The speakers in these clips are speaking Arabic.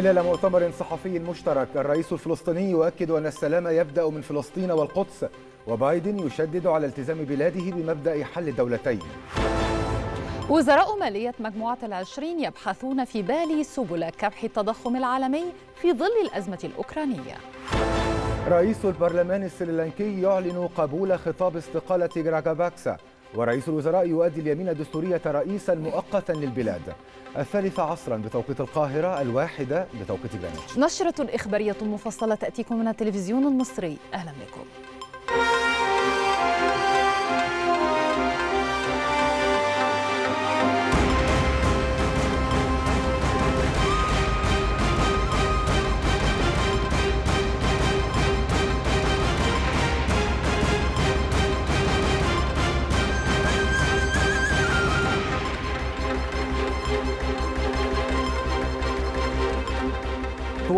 خلال مؤتمر صحفي مشترك الرئيس الفلسطيني يؤكد أن السلام يبدأ من فلسطين والقدس وبايدن يشدد على التزام بلاده بمبدأ حل الدولتين وزراء مالية مجموعة العشرين يبحثون في بالي سبل كبح التضخم العالمي في ظل الأزمة الأوكرانية رئيس البرلمان السريلانكي يعلن قبول خطاب استقالة جراجاباكسا ورئيس الوزراء يؤدي اليمين الدستورية رئيسا مؤقتا للبلاد الثالثة عصرا بتوقيت القاهرة الواحدة بتوقيت غرينتش نشرة إخبارية مفصلة تأتيكم من التلفزيون المصري أهلا بكم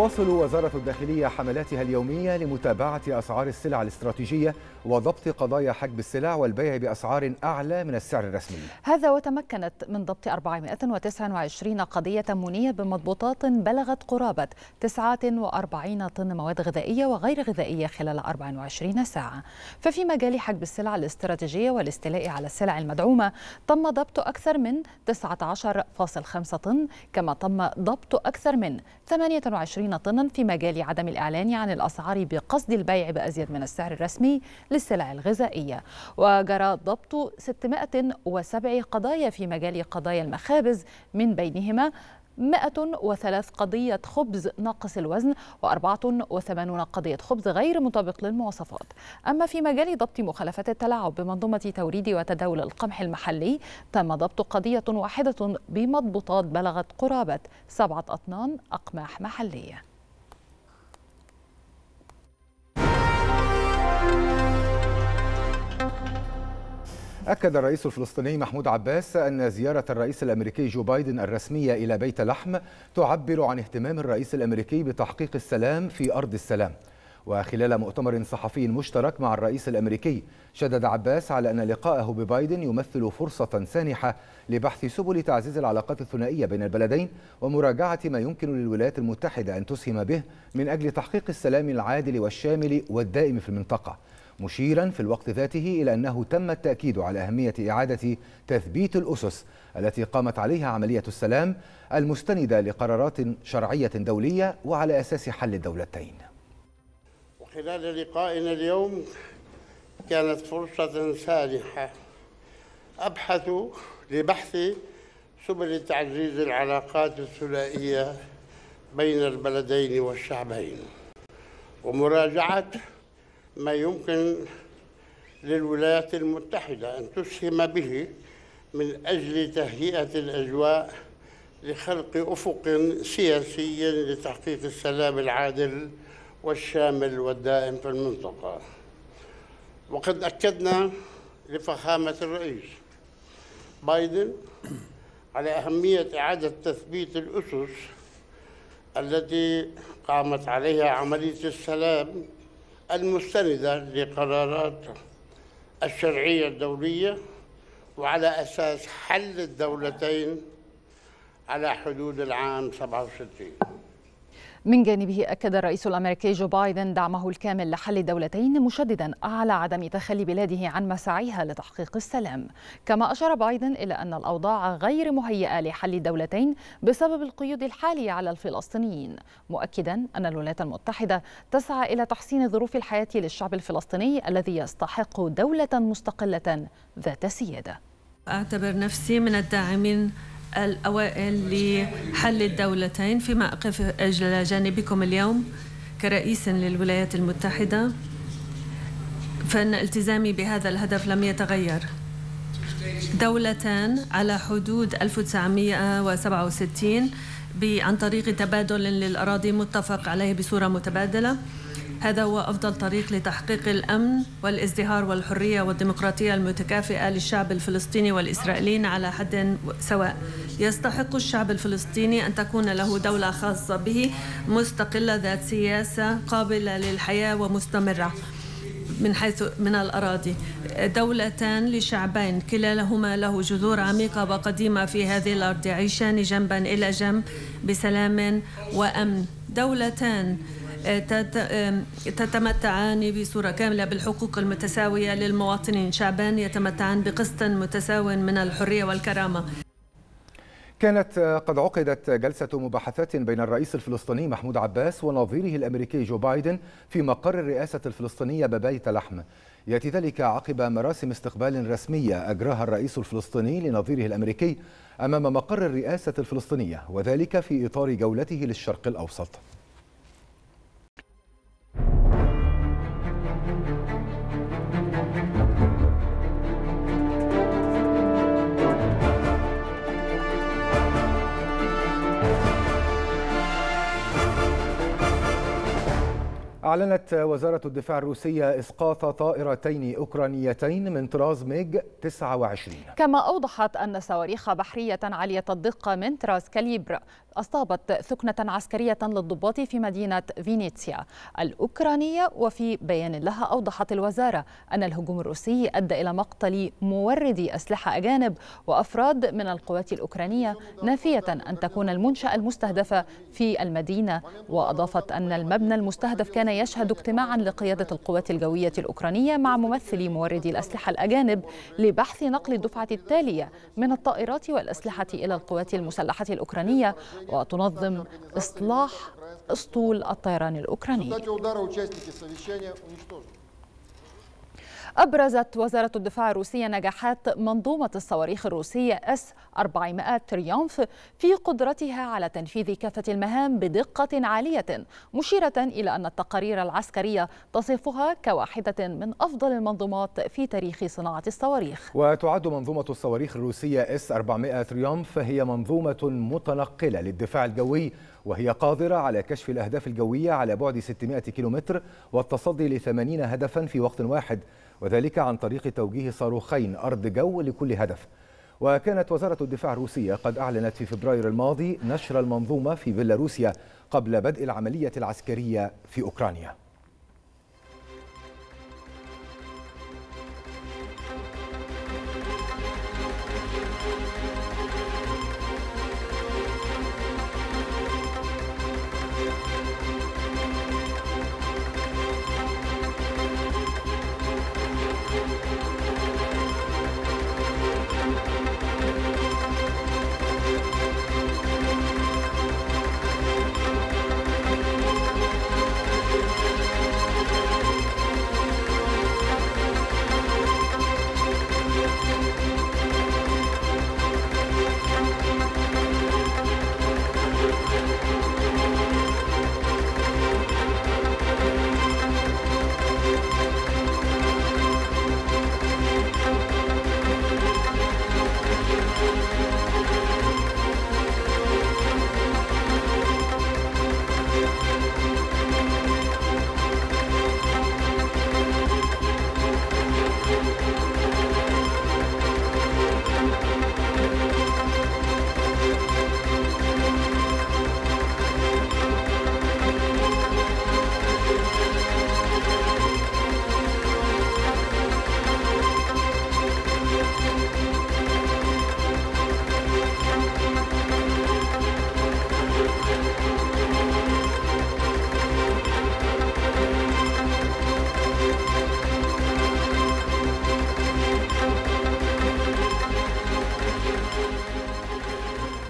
تواصل وزارة الداخلية حملاتها اليومية لمتابعة أسعار السلع الاستراتيجية وضبط قضايا حجب السلع والبيع بأسعار أعلى من السعر الرسمي هذا وتمكنت من ضبط 429 قضية منية بمضبوطات بلغت قرابة 49 طن مواد غذائية وغير غذائية خلال 24 ساعة ففي مجال حجب السلع الاستراتيجية والاستيلاء على السلع المدعومة تم ضبط أكثر من 19.5 طن كما تم ضبط أكثر من 28 طنا في مجال عدم الإعلان عن الأسعار بقصد البيع بأزيد من السعر الرسمي للسلع الغذائية وجرى ضبط 607 قضايا في مجال قضايا المخابز من بينهما 103 قضية خبز ناقص الوزن و84 قضية خبز غير مطابق للمواصفات أما في مجال ضبط مخالفات التلاعب بمنظومة توريد وتداول القمح المحلي تم ضبط قضية واحدة بمضبوطات بلغت قرابة سبعة أطنان أقماح محلية أكد الرئيس الفلسطيني محمود عباس أن زيارة الرئيس الأمريكي جو بايدن الرسمية إلى بيت لحم تعبر عن اهتمام الرئيس الأمريكي بتحقيق السلام في أرض السلام وخلال مؤتمر صحفي مشترك مع الرئيس الأمريكي شدد عباس على أن لقاءه ببايدن يمثل فرصة سانحة لبحث سبل تعزيز العلاقات الثنائية بين البلدين ومراجعة ما يمكن للولايات المتحدة أن تسهم به من أجل تحقيق السلام العادل والشامل والدائم في المنطقة مشيرا في الوقت ذاته إلى أنه تم التأكيد على أهمية إعادة تثبيت الأسس التي قامت عليها عملية السلام المستندة لقرارات شرعية دولية وعلى أساس حل الدولتين وخلال لقائنا اليوم كانت فرصة سانحة أبحث لبحث سبل تعزيز العلاقات الثنائية بين البلدين والشعبين ومراجعة ما يمكن للولايات المتحدة أن تسهم به من أجل تهيئة الأجواء لخلق أفق سياسي لتحقيق السلام العادل والشامل والدائم في المنطقة وقد أكدنا لفخامة الرئيس بايدن على أهمية إعادة تثبيت الأسس التي قامت عليها عملية السلام المستندة لقرارات الشرعية الدولية وعلى أساس حل الدولتين على حدود العام 67 من جانبه أكد الرئيس الأمريكي جو بايدن دعمه الكامل لحل الدولتين مشددا على عدم تخلي بلاده عن مساعيها لتحقيق السلام كما أشار بايدن إلى أن الأوضاع غير مهيئة لحل الدولتين بسبب القيود الحالية على الفلسطينيين مؤكدا أن الولايات المتحدة تسعى إلى تحسين ظروف الحياة للشعب الفلسطيني الذي يستحق دولة مستقلة ذات سيادة أعتبر نفسي من الداعمين الأوائل لحل الدولتين فيما أقف إلى جانبكم اليوم كرئيس للولايات المتحدة فإن التزامي بهذا الهدف لم يتغير دولتان على حدود 1967 عن طريق تبادل للأراضي متفق عليه بصورة متبادلة هذا هو أفضل طريق لتحقيق الأمن والازدهار والحرية والديمقراطية المتكافئة للشعب الفلسطيني والإسرائيليين على حد سواء يستحق الشعب الفلسطيني أن تكون له دولة خاصة به مستقلة ذات سياسة قابلة للحياة ومستمرة من حيث من الأراضي دولتان لشعبين كلاهما له جذور عميقة وقديمة في هذه الأرض يعيشان جنبا إلى جنب بسلام وأمن دولتان تتمتعان بصورة كاملة بالحقوق المتساوية للمواطنين شعبان يتمتعان بقسط متساو من الحرية والكرامة كانت آه، قد عقدت جلسة مباحثات بين الرئيس الفلسطيني محمود عباس ونظيره الأمريكي جو بايدن في مقر الرئاسة الفلسطينية ببيت لحم يأتي ذلك عقب مراسم استقبال رسمية أجراها الرئيس الفلسطيني لنظيره الأمريكي أمام مقر الرئاسة الفلسطينية وذلك في إطار جولته للشرق الأوسط أعلنت وزارة الدفاع الروسية إسقاط طائرتين أوكرانيتين من طراز ميج 29 كما أوضحت أن صواريخ بحرية عالية الدقة من طراز كاليبر أصابت ثكنة عسكرية للضباط في مدينة فينيتسيا الأوكرانية وفي بيان لها أوضحت الوزارة أن الهجوم الروسي أدى إلى مقتل موردي أسلحة أجانب وأفراد من القوات الأوكرانية نافية أن تكون المنشأة المستهدفة في المدينة وأضافت أن المبنى المستهدف كان يشهد اجتماعا لقيادة القوات الجوية الأوكرانية مع ممثلي موردي الأسلحة الأجانب لبحث نقل الدفعة التالية من الطائرات والأسلحة إلى القوات المسلحة الأوكرانية وتنظم إصلاح أسطول الطيران الأوكراني أبرزت وزارة الدفاع الروسية نجاحات منظومة الصواريخ الروسية اس 400 تريومف في قدرتها على تنفيذ كافة المهام بدقة عالية مشيرة إلى أن التقارير العسكرية تصفها كواحدة من أفضل المنظومات في تاريخ صناعة الصواريخ وتعد منظومة الصواريخ الروسية اس 400 تريومف هي منظومة متنقلة للدفاع الجوي وهي قادرة على كشف الأهداف الجوية على بعد 600 كيلومتر والتصدي ل 80 هدفا في وقت واحد وذلك عن طريق توجيه صاروخين أرض جو لكل هدف وكانت وزارة الدفاع الروسية قد أعلنت في فبراير الماضي نشر المنظومة في بيلاروسيا قبل بدء العملية العسكرية في أوكرانيا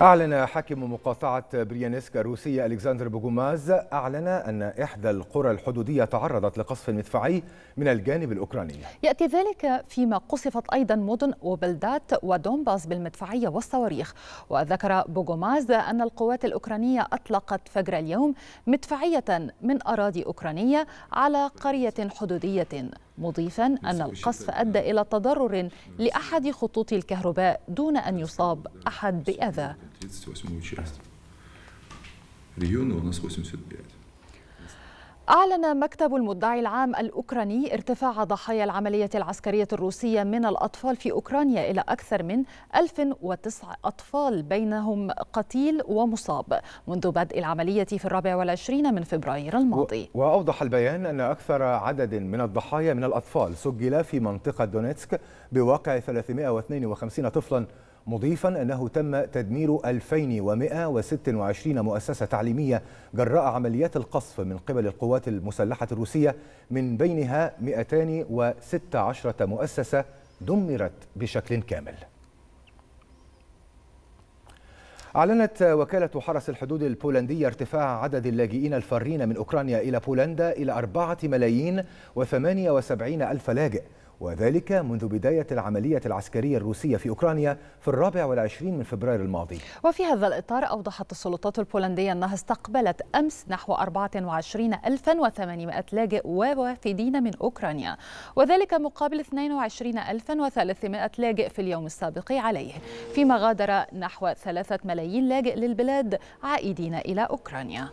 أعلن حاكم مقاطعة بريانسك الروسية ألكسندر بوغوماز أعلن أن إحدى القرى الحدودية تعرضت لقصف مدفعي من الجانب الأوكراني يأتي ذلك فيما قصفت أيضا مدن وبلدات ودومباس بالمدفعية والصواريخ وذكر بوغوماز أن القوات الأوكرانية أطلقت فجر اليوم مدفعية من أراضي أوكرانية على قرية حدودية مضيفا أن القصف أدى إلى تضرر لأحد خطوط الكهرباء دون أن يصاب أحد بأذى. أعلن مكتب المدعي العام الأوكراني ارتفاع ضحايا العملية العسكرية الروسية من الأطفال في أوكرانيا إلى أكثر من 1009 أطفال بينهم قتيل ومصاب منذ بدء العملية في الرابع والعشرين من فبراير الماضي وأوضح البيان أن أكثر عدد من الضحايا من الأطفال سجل في منطقة دونيتسك بواقع 352 طفلاً مضيفا أنه تم تدمير 2126 مؤسسة تعليمية جراء عمليات القصف من قبل القوات المسلحة الروسية من بينها 216 مؤسسة دمرت بشكل كامل أعلنت وكالة حرس الحدود البولندية ارتفاع عدد اللاجئين الفارين من أوكرانيا إلى بولندا إلى 4 ملايين و78 ألف لاجئ وذلك منذ بداية العملية العسكرية الروسية في أوكرانيا في الرابع والعشرين من فبراير الماضي وفي هذا الإطار أوضحت السلطات البولندية أنها استقبلت أمس نحو 24800 لاجئ ووافدين من أوكرانيا وذلك مقابل 22300 لاجئ في اليوم السابق عليه فيما غادر نحو 3 ملايين لاجئ للبلاد عائدين إلى أوكرانيا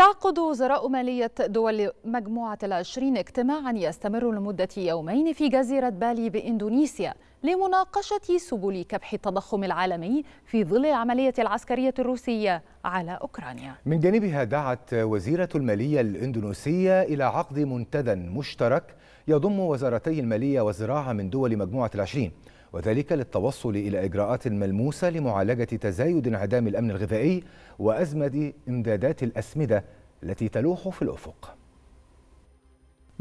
يعقد وزراء مالية دول مجموعة العشرين اجتماعا يستمر لمدة يومين في جزيرة بالي بإندونيسيا لمناقشة سبل كبح التضخم العالمي في ظل العملية العسكرية الروسية على أوكرانيا من جانبها دعت وزيرة المالية الإندونيسية إلى عقد منتدى مشترك يضم وزارتي المالية والزراعة من دول مجموعة العشرين وذلك للتوصل إلى إجراءات ملموسة لمعالجة تزايد انعدام الأمن الغذائي وأزمة إمدادات الأسمدة التي تلوح في الأفق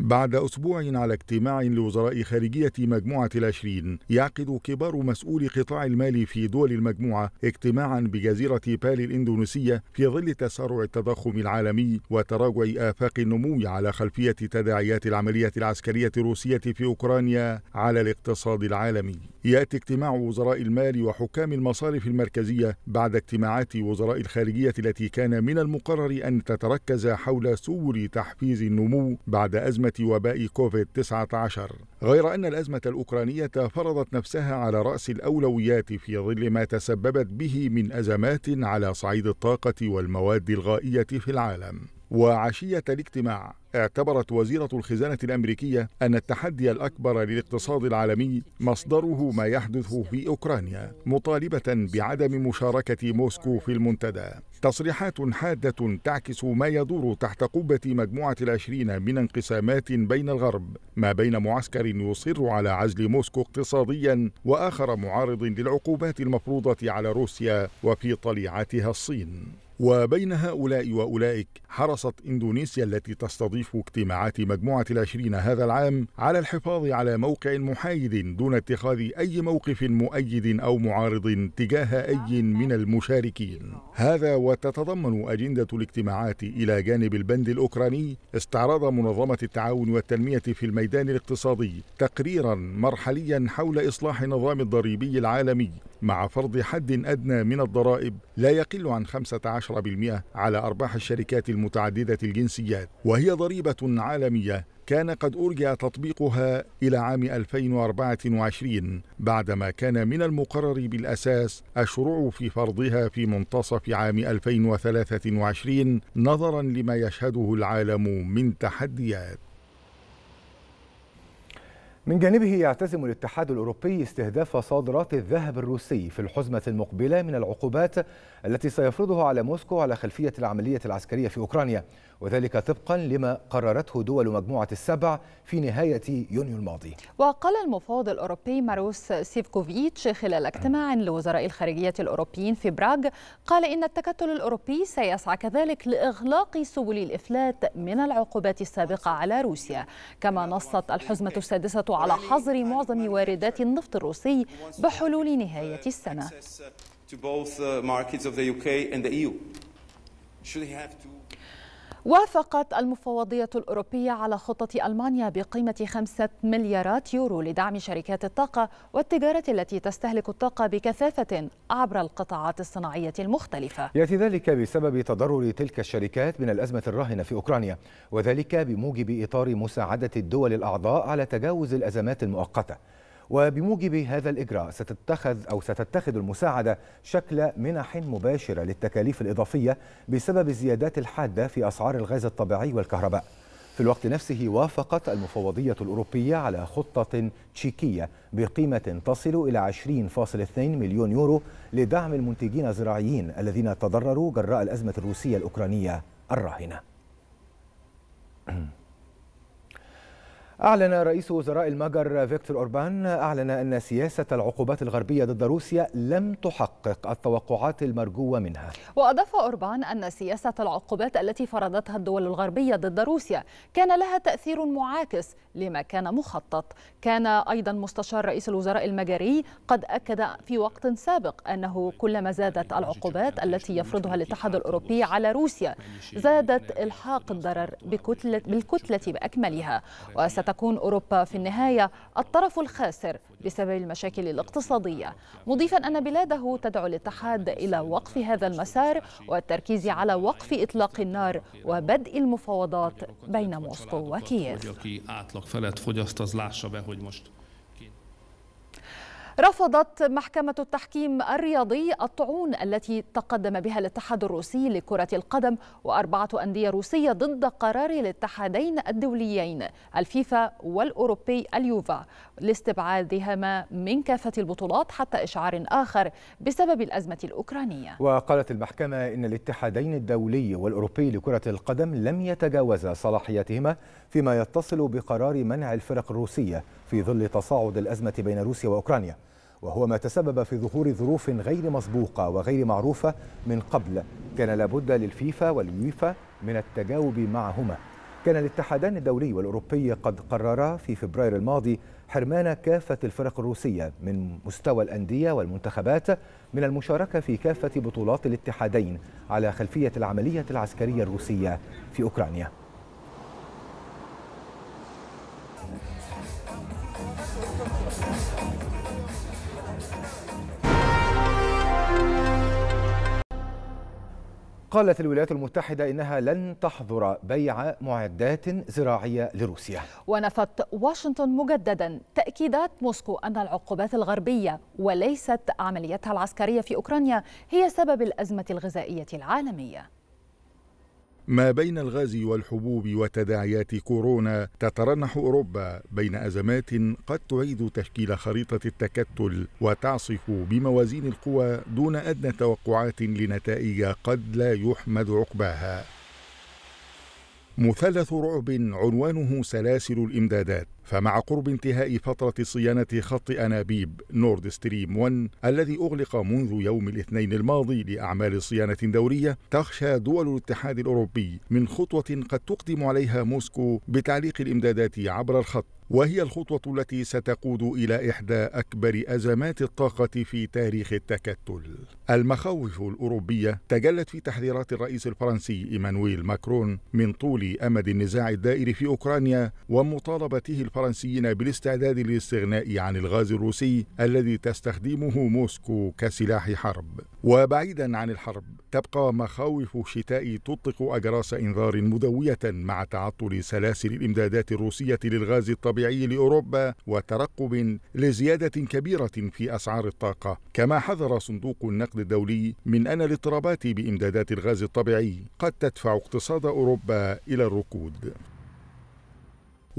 بعد أسبوع على اجتماع لوزراء خارجية مجموعة العشرين يعقد كبار مسؤولي قطاع المال في دول المجموعة اجتماعا بجزيرة بالي الإندونيسية في ظل تسارع التضخم العالمي وتراجع آفاق النمو على خلفية تداعيات العملية العسكرية الروسية في أوكرانيا على الاقتصاد العالمي يأتي اجتماع وزراء المال وحكام المصارف المركزية بعد اجتماعات وزراء الخارجية التي كان من المقرر أن تتركز حول سور تحفيز النمو بعد أزمة أزمة وباء كوفيد-19 غير أن الأزمة الأوكرانية فرضت نفسها على رأس الأولويات في ظل ما تسببت به من أزمات على صعيد الطاقة والمواد الغائية في العالم وعشية الاجتماع اعتبرت وزيرة الخزانة الأمريكية أن التحدي الأكبر للاقتصاد العالمي مصدره ما يحدث في أوكرانيا مطالبة بعدم مشاركة موسكو في المنتدى تصريحات حادة تعكس ما يدور تحت قبة مجموعة العشرين من انقسامات بين الغرب ما بين معسكر يصر على عزل موسكو اقتصاديا وآخر معارض للعقوبات المفروضة على روسيا وفي طليعتها الصين وبين هؤلاء وأولئك حرصت إندونيسيا التي تستضيف اجتماعات مجموعة العشرين هذا العام على الحفاظ على موقع محايد دون اتخاذ أي موقف مؤيد أو معارض تجاه أي من المشاركين هذا وتتضمن أجندة الاجتماعات إلى جانب البند الأوكراني استعراض منظمة التعاون والتنمية في الميدان الاقتصادي تقريرا مرحليا حول إصلاح النظام الضريبي العالمي مع فرض حد أدنى من الضرائب لا يقل عن 15% على أرباح الشركات المتعددة الجنسيات وهي ضريبة عالمية كان قد أرجع تطبيقها إلى عام 2024 بعدما كان من المقرر بالأساس الشروع في فرضها في منتصف عام 2023 نظرا لما يشهده العالم من تحديات من جانبه يعتزم الاتحاد الأوروبي استهداف صادرات الذهب الروسي في الحزمة المقبلة من العقوبات التي سيفرضها على موسكو على خلفية العملية العسكرية في أوكرانيا وذلك طبقا لما قررته دول مجموعة السبع في نهاية يونيو الماضي وقال المفوض الأوروبي ماروس سيفكوفيتش خلال اجتماع لوزراء الخارجية الأوروبيين في براغ قال إن التكتل الأوروبي سيسعى كذلك لإغلاق سبل الإفلات من العقوبات السابقة على روسيا كما نصت الحزمة السادسة على حظر معظم واردات النفط الروسي بحلول نهاية السنة. Uh, uh, وافقت المفوضية الأوروبية على خطة ألمانيا بقيمة خمسة مليارات يورو لدعم شركات الطاقة والتجارة التي تستهلك الطاقة بكثافة عبر القطاعات الصناعية المختلفة يأتي ذلك بسبب تضرر تلك الشركات من الأزمة الراهنة في أوكرانيا وذلك بموجب إطار مساعدة الدول الأعضاء على تجاوز الأزمات المؤقتة وبموجب هذا الإجراء ستتخذ أو ستتخذ المساعدة شكل منح مباشرة للتكاليف الإضافية بسبب الزيادات الحادة في أسعار الغاز الطبيعي والكهرباء في الوقت نفسه وافقت المفوضية الأوروبية على خطة تشيكية بقيمة تصل إلى 20.2 مليون يورو لدعم المنتجين الزراعيين الذين تضرروا جراء الأزمة الروسية الأوكرانية الراهنة أعلن رئيس وزراء المجر فيكتور أوربان أعلن أن سياسة العقوبات الغربية ضد روسيا لم تحقق التوقعات المرجوة منها وأضاف أوربان أن سياسة العقوبات التي فرضتها الدول الغربية ضد روسيا كان لها تأثير معاكس لما كان مخطط كان أيضا مستشار رئيس الوزراء المجري قد أكد في وقت سابق أنه كلما زادت العقوبات التي يفرضها الاتحاد الأوروبي على روسيا زادت إلحاق الضرر بكتلة بالكتلة بأكملها وست ستكون أوروبا في النهاية الطرف الخاسر بسبب المشاكل الاقتصادية مضيفا أن بلاده تدعو الاتحاد إلى وقف هذا المسار والتركيز على وقف إطلاق النار وبدء المفاوضات بين موسكو وكييف رفضت محكمة التحكيم الرياضي الطعون التي تقدم بها الاتحاد الروسي لكرة القدم وأربعة أندية روسية ضد قرار الاتحادين الدوليين الفيفا والأوروبي اليوفا لاستبعادهما من كافة البطولات حتى إشعار آخر بسبب الأزمة الأوكرانية وقالت المحكمة إن الاتحادين الدولي والأوروبي لكرة القدم لم يتجاوزا صلاحياتهما فيما يتصل بقرار منع الفرق الروسية في ظل تصاعد الأزمة بين روسيا وأوكرانيا وهو ما تسبب في ظهور ظروف غير مسبوقة وغير معروفة من قبل كان لابد للفيفا واليويفا من التجاوب معهما كان الاتحادان الدولي والأوروبي قد قررا في فبراير الماضي حرمان كافة الفرق الروسية من مستوى الأندية والمنتخبات من المشاركة في كافة بطولات الاتحادين على خلفية العملية العسكرية الروسية في أوكرانيا قالت الولايات المتحدة إنها لن تحظر بيع معدات زراعية لروسيا ونفت واشنطن مجددا تأكيدات موسكو أن العقوبات الغربية وليست عمليتها العسكرية في أوكرانيا هي سبب الأزمة الغذائية العالمية ما بين الغاز والحبوب وتداعيات كورونا تترنح اوروبا بين ازمات قد تعيد تشكيل خريطه التكتل وتعصف بموازين القوى دون ادنى توقعات لنتائج قد لا يحمد عقباها مثلث رعب عنوانه سلاسل الامدادات فمع قرب انتهاء فترة صيانة خط أنابيب نورد ستريم 1 الذي أغلق منذ يوم الاثنين الماضي لأعمال صيانة دورية تخشى دول الاتحاد الأوروبي من خطوة قد تقدم عليها موسكو بتعليق الإمدادات عبر الخط وهي الخطوة التي ستقود إلى إحدى أكبر أزمات الطاقة في تاريخ التكتل. المخاوف الأوروبية تجلت في تحذيرات الرئيس الفرنسي إيمانويل ماكرون من طول أمد النزاع الدائر في أوكرانيا ومطالبته الفرنسية الفرنسيين بالاستعداد للاستغناء عن الغاز الروسي الذي تستخدمه موسكو كسلاح حرب وبعيدا عن الحرب تبقى مخاوف شتاء تطلق أجراس إنذار مدوية مع تعطل سلاسل الإمدادات الروسية للغاز الطبيعي لأوروبا وترقب لزيادة كبيرة في أسعار الطاقة كما حذر صندوق النقد الدولي من أن الاضطرابات بإمدادات الغاز الطبيعي قد تدفع اقتصاد أوروبا إلى الركود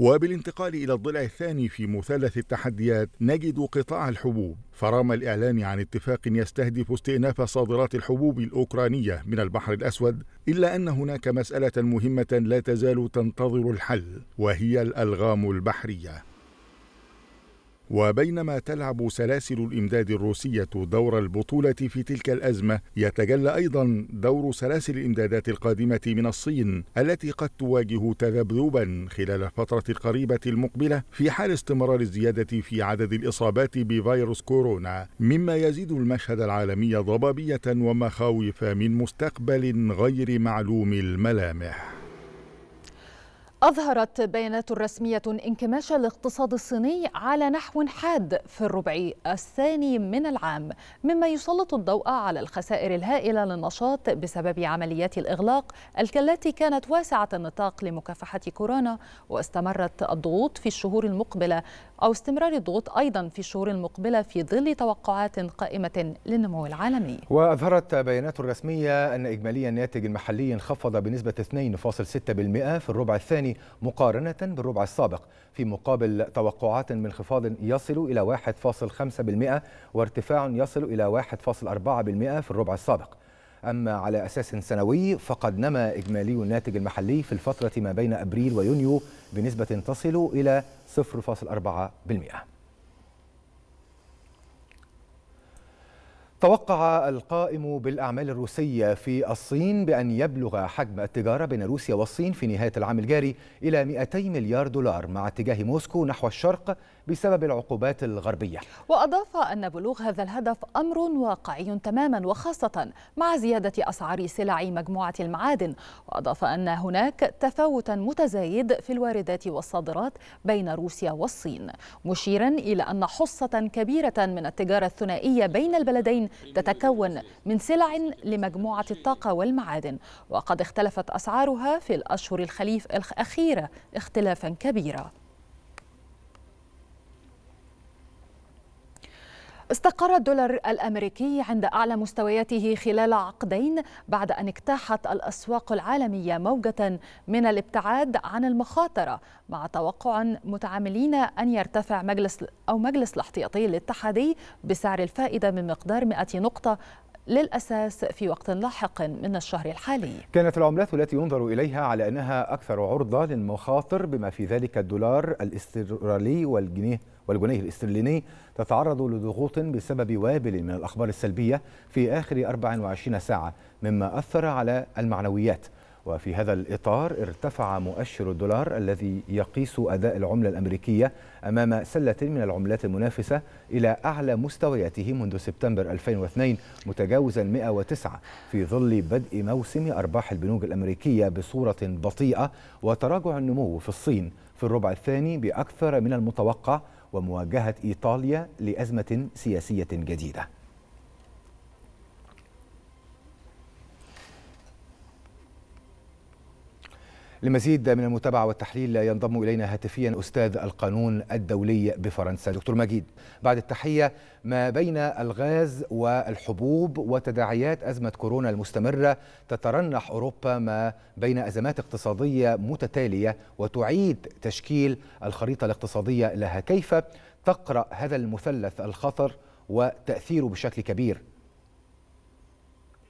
وبالانتقال إلى الضلع الثاني في مثلث التحديات نجد قطاع الحبوب فرغم الإعلان عن اتفاق يستهدف استئناف صادرات الحبوب الأوكرانية من البحر الأسود إلا أن هناك مسألة مهمة لا تزال تنتظر الحل وهي الألغام البحرية وبينما تلعب سلاسل الإمداد الروسية دور البطولة في تلك الأزمة يتجلى أيضا دور سلاسل الإمدادات القادمة من الصين التي قد تواجه تذبذبا خلال الفترة القريبة المقبلة في حال استمرار الزيادة في عدد الإصابات بفيروس كورونا مما يزيد المشهد العالمي ضبابية ومخاوف من مستقبل غير معلوم الملامح أظهرت بيانات رسمية انكماش الاقتصاد الصيني على نحو حاد في الربع الثاني من العام مما يسلط الضوء على الخسائر الهائلة للنشاط بسبب عمليات الإغلاق التي كانت واسعة النطاق لمكافحة كورونا واستمرت الضغوط في الشهور المقبلة أو استمرار الضغوط أيضا في الشهور المقبلة في ظل توقعات قائمة للنمو العالمي وأظهرت بيانات رسمية أن إجمالي الناتج المحلي انخفض بنسبة 2.6% في الربع الثاني مقارنة بالربع السابق في مقابل توقعات من انخفاض يصل إلى 1.5% وارتفاع يصل إلى 1.4% في الربع السابق أما على أساس سنوي فقد نما إجمالي الناتج المحلي في الفترة ما بين أبريل ويونيو بنسبة تصل إلى 0.4% توقع القائم بالأعمال الروسية في الصين بأن يبلغ حجم التجارة بين روسيا والصين في نهاية العام الجاري إلى 200 مليار دولار مع اتجاه موسكو نحو الشرق بسبب العقوبات الغربية وأضاف أن بلوغ هذا الهدف أمر واقعي تماما وخاصة مع زيادة أسعار سلع مجموعة المعادن وأضاف أن هناك تفاوتا متزايد في الواردات والصادرات بين روسيا والصين مشيرا إلى أن حصة كبيرة من التجارة الثنائية بين البلدين تتكون من سلع لمجموعة الطاقة والمعادن وقد اختلفت أسعارها في الأشهر الخليف الأخيرة اختلافا كبيرا استقر الدولار الامريكي عند اعلى مستوياته خلال عقدين بعد ان اجتاحت الاسواق العالميه موجه من الابتعاد عن المخاطره مع توقع متعاملين ان يرتفع مجلس او مجلس الاحتياطي الاتحادي بسعر الفائده من مقدار 100 نقطه للأساس في وقت لاحق من الشهر الحالي كانت العملات التي ينظر إليها على أنها أكثر عرضة للمخاطر بما في ذلك الدولار الاسترالي والجنيه والجنيه الاسترليني تتعرض لضغوط بسبب وابل من الأخبار السلبية في آخر 24 ساعة مما أثر على المعنويات وفي هذا الإطار ارتفع مؤشر الدولار الذي يقيس أداء العملة الأمريكية أمام سلة من العملات المنافسة إلى أعلى مستوياته منذ سبتمبر 2002 متجاوزا 109 في ظل بدء موسم أرباح البنوك الأمريكية بصورة بطيئة وتراجع النمو في الصين في الربع الثاني بأكثر من المتوقع ومواجهة إيطاليا لأزمة سياسية جديدة لمزيد من المتابعة والتحليل ينضم إلينا هاتفيا أستاذ القانون الدولي بفرنسا دكتور مجيد بعد التحية ما بين الغاز والحبوب وتداعيات أزمة كورونا المستمرة تترنح أوروبا ما بين أزمات اقتصادية متتالية وتعيد تشكيل الخريطة الاقتصادية لها كيف تقرأ هذا المثلث الخطر وتأثيره بشكل كبير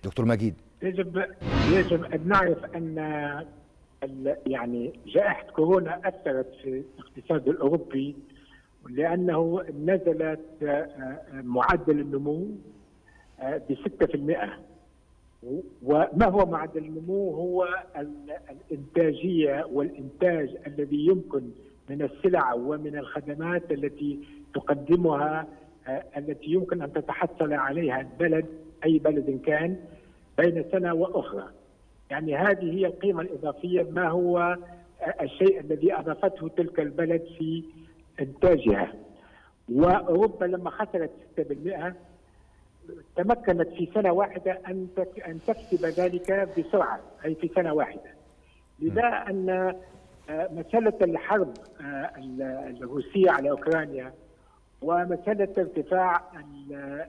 دكتور مجيد يجب يجب ان نعرف ان يعني جائحه كورونا اثرت في الاقتصاد الاوروبي لانه نزلت آه، معدل النمو آه، ب 6% وما هو معدل النمو هو الانتاجيه والانتاج الذي يمكن من السلع ومن الخدمات التي تقدمها آه، التي يمكن ان تتحصل عليها البلد اي بلد كان بين سنه واخرى يعني هذه هي القيمة الإضافية ما هو الشيء الذي أضافته تلك البلد في إنتاجها وأوروبا لما خسرت 6% تمكنت في سنة واحدة أن أن تكسب ذلك بسرعة أي في سنة واحدة لذا أن آه، مسألة الحرب آه، الروسية على أوكرانيا ومسألة ارتفاع آه،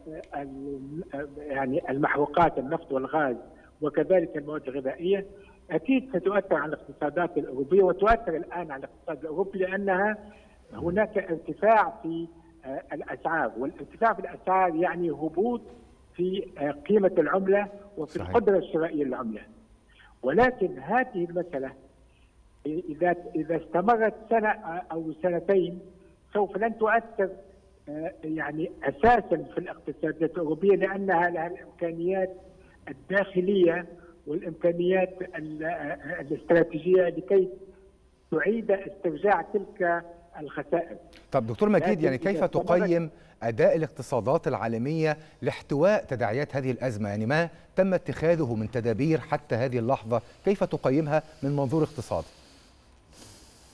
يعني المحروقات النفط والغاز وكذلك المواد الغذائيه اكيد ستؤثر على الاقتصادات الاوروبيه وتؤثر الان على الاقتصاد الاوروبي لانها هناك ارتفاع في آه، الاسعار والارتفاع في الاسعار يعني هبوط في آه، قيمه العمله وفي صحيح. القدره الشرائيه للعمله ولكن هذه المساله اذا اذا استمرت سنه آه، او سنتين سوف لن تؤثر يعني اساسا في الاقتصادات الاوروبيه لانها لها الامكانيات الداخليه والامكانيات الاستراتيجيه لكي تعيد استرجاع تلك الخسائر. طب دكتور مجيد يعني كيف تقيم اداء الاقتصادات العالميه لاحتواء تداعيات هذه الازمه؟ يعني ما تم اتخاذه من تدابير حتى هذه اللحظه، كيف تقيمها من منظور اقتصادي؟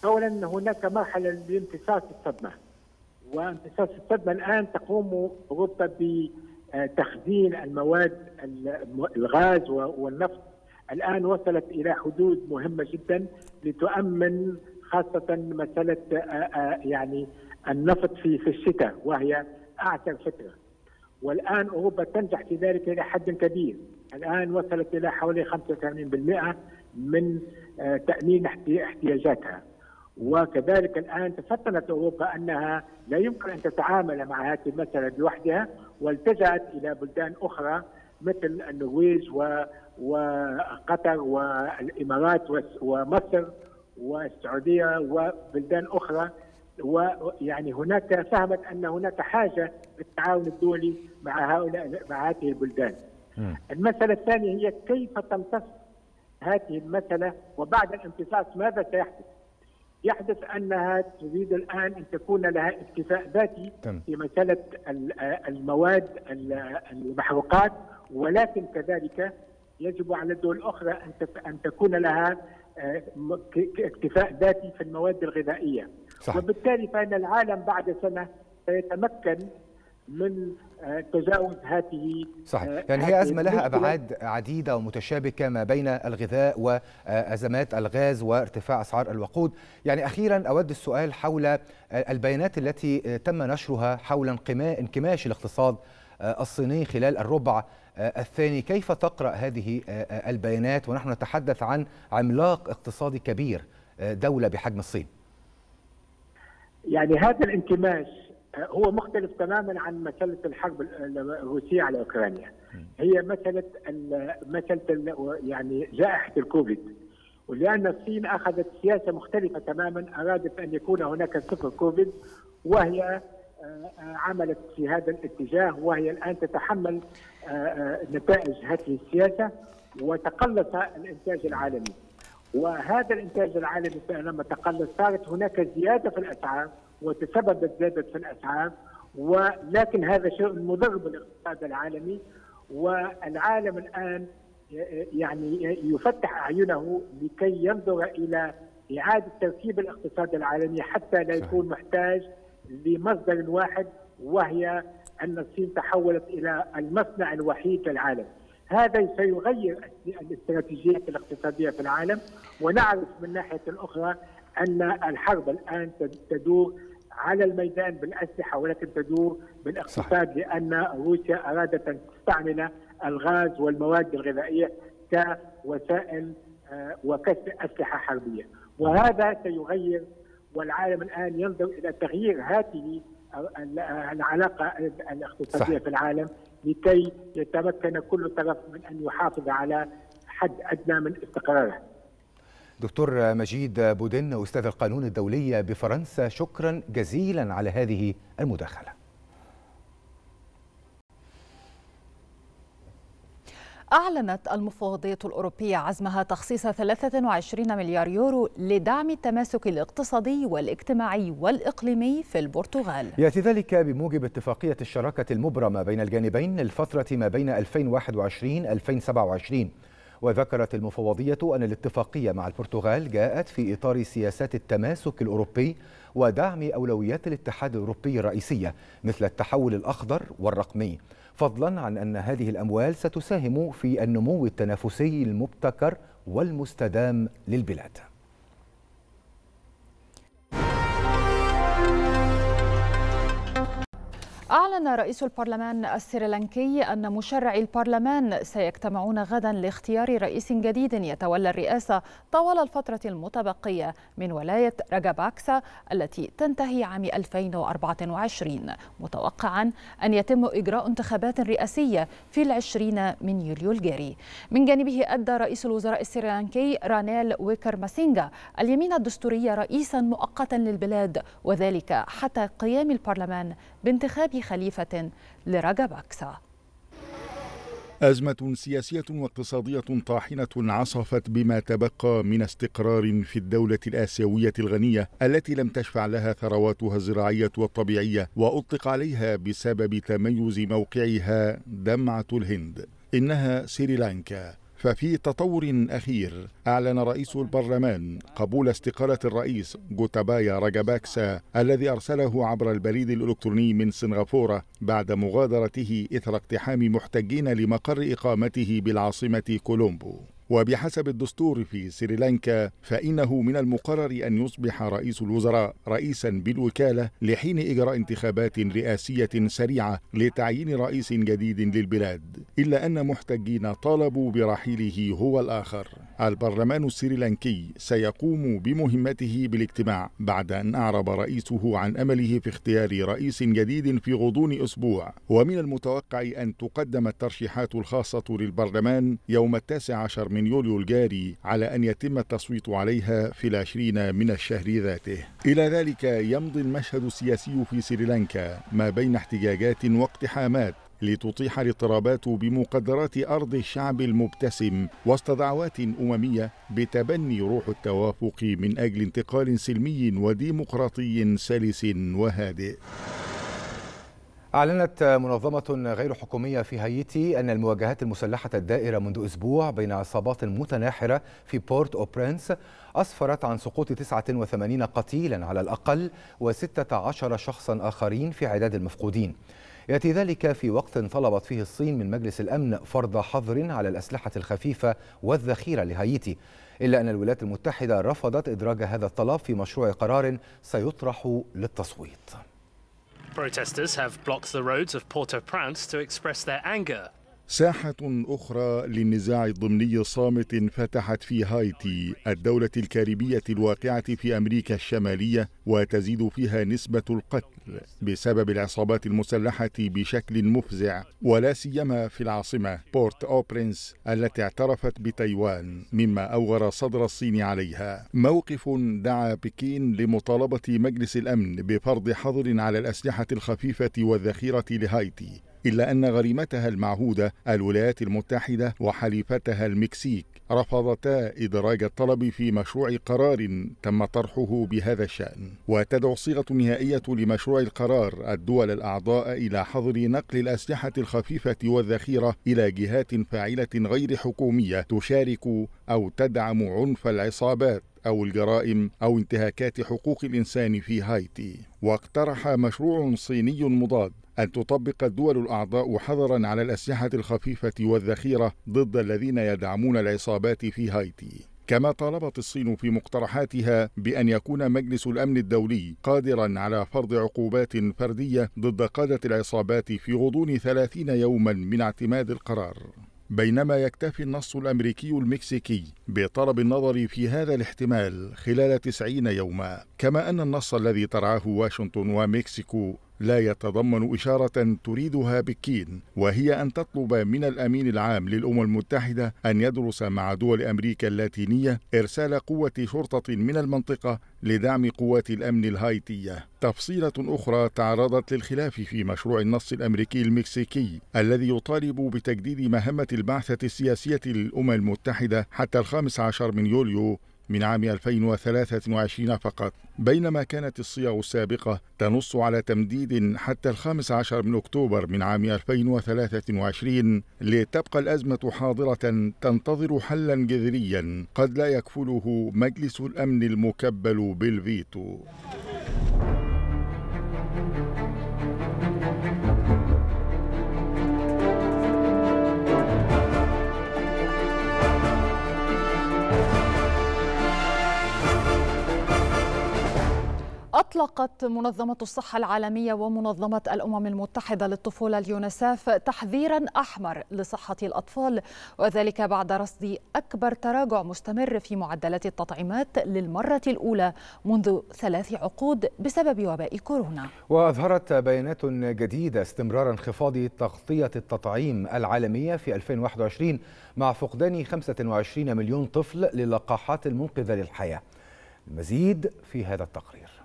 اولا هناك مرحله لامتصاص الصدمه. وامتصاص الصدمه الان تقوم اوروبا ب آه، تخزين المواد الغاز والنفط الان وصلت الى حدود مهمه جدا لتؤمن خاصه مساله آه، آه، يعني النفط في في الشتاء وهي اعتى الفتره. والان اوروبا تنجح في ذلك الى حد كبير، الان وصلت الى حوالي 85% من تامين احتياجاتها. وكذلك الان تفطنت اوروبا انها لا يمكن ان تتعامل مع هذه المساله لوحدها والتجأت إلى بلدان أخرى مثل النرويج وقطر والإمارات ومصر والسعودية وبلدان أخرى ويعني هناك فهمت أن هناك حاجة للتعاون الدولي مع هؤلاء مع هذه البلدان المسألة الثانية هي كيف تمتص هذه المسألة وبعد الامتصاص ماذا سيحدث يحدث انها تريد الان ان تكون لها اكتفاء ذاتي في مساله المواد المحروقات ولكن كذلك يجب على الدول الاخرى ان ان تكون لها اكتفاء ذاتي في المواد الغذائيه صح. وبالتالي فان العالم بعد سنه سيتمكن من آه، تجاوز هذه صحيح آه، يعني هي أزمة لها أبعاد عديدة ومتشابكة ما بين الغذاء وأزمات الغاز وارتفاع أسعار الوقود يعني أخيرا أود السؤال حول البيانات التي تم نشرها حول انكماش الاقتصاد آه، الصيني خلال الربع الثاني كيف تقرأ هذه البيانات ونحن نتحدث عن عملاق اقتصادي كبير دولة بحجم الصين يعني هذا الانكماش هو مختلف تماما عن مساله الحرب الروسيه على اوكرانيا هي مساله مساله يعني جائحه الكوفيد ولان الصين اخذت سياسه مختلفه تماما ارادت ان يكون هناك صفر كوفيد وهي آه، آه، عملت في هذا الاتجاه وهي الان تتحمل آه، نتائج هذه السياسه وتقلص الانتاج العالمي وهذا الانتاج العالمي لما تقلص صارت هناك زياده في الاسعار وتسببت زادت في الاسعار ولكن هذا شيء مضر بالاقتصاد العالمي والعالم الان آه، آه، يعني آه، يفتح اعينه لكي ينظر الى اعاده تركيب الاقتصاد العالمي حتى لا يكون محتاج لمصدر واحد وهي ان الصين تحولت الى المصنع الوحيد في العالم هذا سيغير الاستراتيجيات الاقتصاديه في العالم ونعرف من ناحيه الاخرى ان الحرب الان تدور على الميدان بالاسلحه ولكن تدور بالاقتصاد صحيح. لان روسيا ارادت ان تستعمل الغاز والمواد الغذائيه كوسائل آه، وكسب اسلحه حربيه وهذا سيغير والعالم الان ينظر الى تغيير هذه آه، آه، العلاقه الاقتصاديه صح. في العالم لكي يتمكن كل طرف من ان يحافظ على حد ادنى من استقراره دكتور مجيد بودن أستاذ القانون الدولي بفرنسا شكرا جزيلا على هذه المداخلة أعلنت المفوضية الأوروبية عزمها تخصيص 23 مليار يورو لدعم التماسك الاقتصادي والاجتماعي والإقليمي في البرتغال يأتي ذلك بموجب اتفاقية الشراكة المبرمة بين الجانبين للفترة ما بين 2021-2027 وذكرت المفوضية أن الاتفاقية مع البرتغال جاءت في إطار سياسات التماسك الأوروبي ودعم أولويات الاتحاد الأوروبي الرئيسية مثل التحول الأخضر والرقمي فضلا عن أن هذه الأموال ستساهم في النمو التنافسي المبتكر والمستدام للبلاد أعلن رئيس البرلمان السريلانكي أن مشرعي البرلمان سيجتمعون غدا لاختيار رئيس جديد يتولى الرئاسة طوال الفترة المتبقية من ولاية راجاباكسا التي تنتهي عام 2024 متوقعا أن يتم إجراء انتخابات رئاسية في العشرين من يوليو الجاري من جانبه أدى رئيس الوزراء السريلانكي رانيل ويكر ماسينجا اليمين الدستورية رئيسا مؤقتا للبلاد وذلك حتى قيام البرلمان بانتخاب خليفة لرجب أكسا أزمة سياسية واقتصادية طاحنة عصفت بما تبقى من استقرار في الدولة الآسيوية الغنية التي لم تشفع لها ثرواتها الزراعية والطبيعية وأطلق عليها بسبب تميز موقعها دمعة الهند إنها سريلانكا ففي تطور أخير أعلن رئيس البرلمان قبول استقالة الرئيس جوتابايا راجاباكسا الذي أرسله عبر البريد الإلكتروني من سنغافورة بعد مغادرته إثر اقتحام محتجين لمقر إقامته بالعاصمة كولومبو وبحسب الدستور في سريلانكا فإنه من المقرر أن يصبح رئيس الوزراء رئيسا بالوكالة لحين إجراء انتخابات رئاسية سريعة لتعيين رئيس جديد للبلاد إلا أن محتجين طالبوا برحيله هو الآخر البرلمان السريلانكي سيقوم بمهمته بالاجتماع بعد أن أعرب رئيسه عن أمله في اختيار رئيس جديد في غضون أسبوع ومن المتوقع أن تقدم الترشيحات الخاصة للبرلمان يوم التاسع عشر من يوليو الجاري على أن يتم التصويت عليها في العشرين من الشهر ذاته إلى ذلك يمضي المشهد السياسي في سريلانكا ما بين احتجاجات واقتحامات لتطيح الاضطرابات بمقدرات ارض الشعب المبتسم وسط دعوات امميه بتبني روح التوافق من اجل انتقال سلمي وديمقراطي سلس وهادئ أعلنت منظمة غير حكومية في هايتي أن المواجهات المسلحة الدائرة منذ أسبوع بين عصابات متناحرة في بورت أو برينس أسفرت عن سقوط 89 قتيلا على الأقل و16 شخصا آخرين في عداد المفقودين يأتي ذلك في وقت طلبت فيه الصين من مجلس الأمن فرض حظر على الأسلحة الخفيفة والذخيرة لهايتي إلا أن الولايات المتحدة رفضت إدراج هذا الطلب في مشروع قرار سيطرح للتصويت Protesters have blocked the roads of Port-au-Prince to express their anger ساحة أخرى للنزاع الضمني الصامت فتحت في هايتي الدولة الكاريبية الواقعة في أمريكا الشمالية وتزيد فيها نسبة القتل بسبب العصابات المسلحة بشكل مفزع ولا سيما في العاصمة بورت أوبرينس التي اعترفت بتايوان مما أوغر صدر الصين عليها موقف دعا بكين لمطالبة مجلس الأمن بفرض حظر على الأسلحة الخفيفة والذخيرة لهايتي إلا أن غريمتها المعهودة الولايات المتحدة وحليفتها المكسيك رفضتا إدراج الطلب في مشروع قرار تم طرحه بهذا الشأن وتدعو الصيغة النهائية لمشروع القرار الدول الأعضاء إلى حظر نقل الأسلحة الخفيفة والذخيرة إلى جهات فاعلة غير حكومية تشارك أو تدعم عنف العصابات أو الجرائم أو انتهاكات حقوق الإنسان في هايتي واقترح مشروع صيني مضاد أن تطبق الدول الأعضاء حظرا على الأسلحة الخفيفة والذخيرة ضد الذين يدعمون العصابات في هايتي كما طالبت الصين في مقترحاتها بأن يكون مجلس الأمن الدولي قادرا على فرض عقوبات فردية ضد قادة العصابات في غضون ثلاثين يوما من اعتماد القرار بينما يكتفي النص الأمريكي المكسيكي بطلب النظر في هذا الاحتمال خلال تسعين يوما كما أن النص الذي ترعاه واشنطن ومكسيكو لا يتضمن إشارة تريدها بكين وهي أن تطلب من الأمين العام للأمم المتحدة أن يدرس مع دول أمريكا اللاتينية إرسال قوة شرطة من المنطقة لدعم قوات الأمن الهايتية تفصيلة أخرى تعرضت للخلاف في مشروع النص الأمريكي المكسيكي الذي يطالب بتجديد مهمة البعثة السياسية للأمم المتحدة حتى الخامس عشر من يوليو من عام 2023 فقط بينما كانت الصيغ السابقة تنص على تمديد حتى الخامس عشر من أكتوبر من عام 2023 لتبقى الأزمة حاضرة تنتظر حلا جذريا قد لا يكفله مجلس الأمن المكبل بالفيتو أطلقت منظمة الصحة العالمية ومنظمة الأمم المتحدة للطفولة اليونساف تحذيرا أحمر لصحة الأطفال وذلك بعد رصد أكبر تراجع مستمر في معدلات التطعيمات للمرة الأولى منذ ثلاث عقود بسبب وباء كورونا وأظهرت بيانات جديدة استمرار انخفاض تغطية التطعيم العالمية في 2021 مع فقدان 25 مليون طفل للقاحات المنقذة للحياة المزيد في هذا التقرير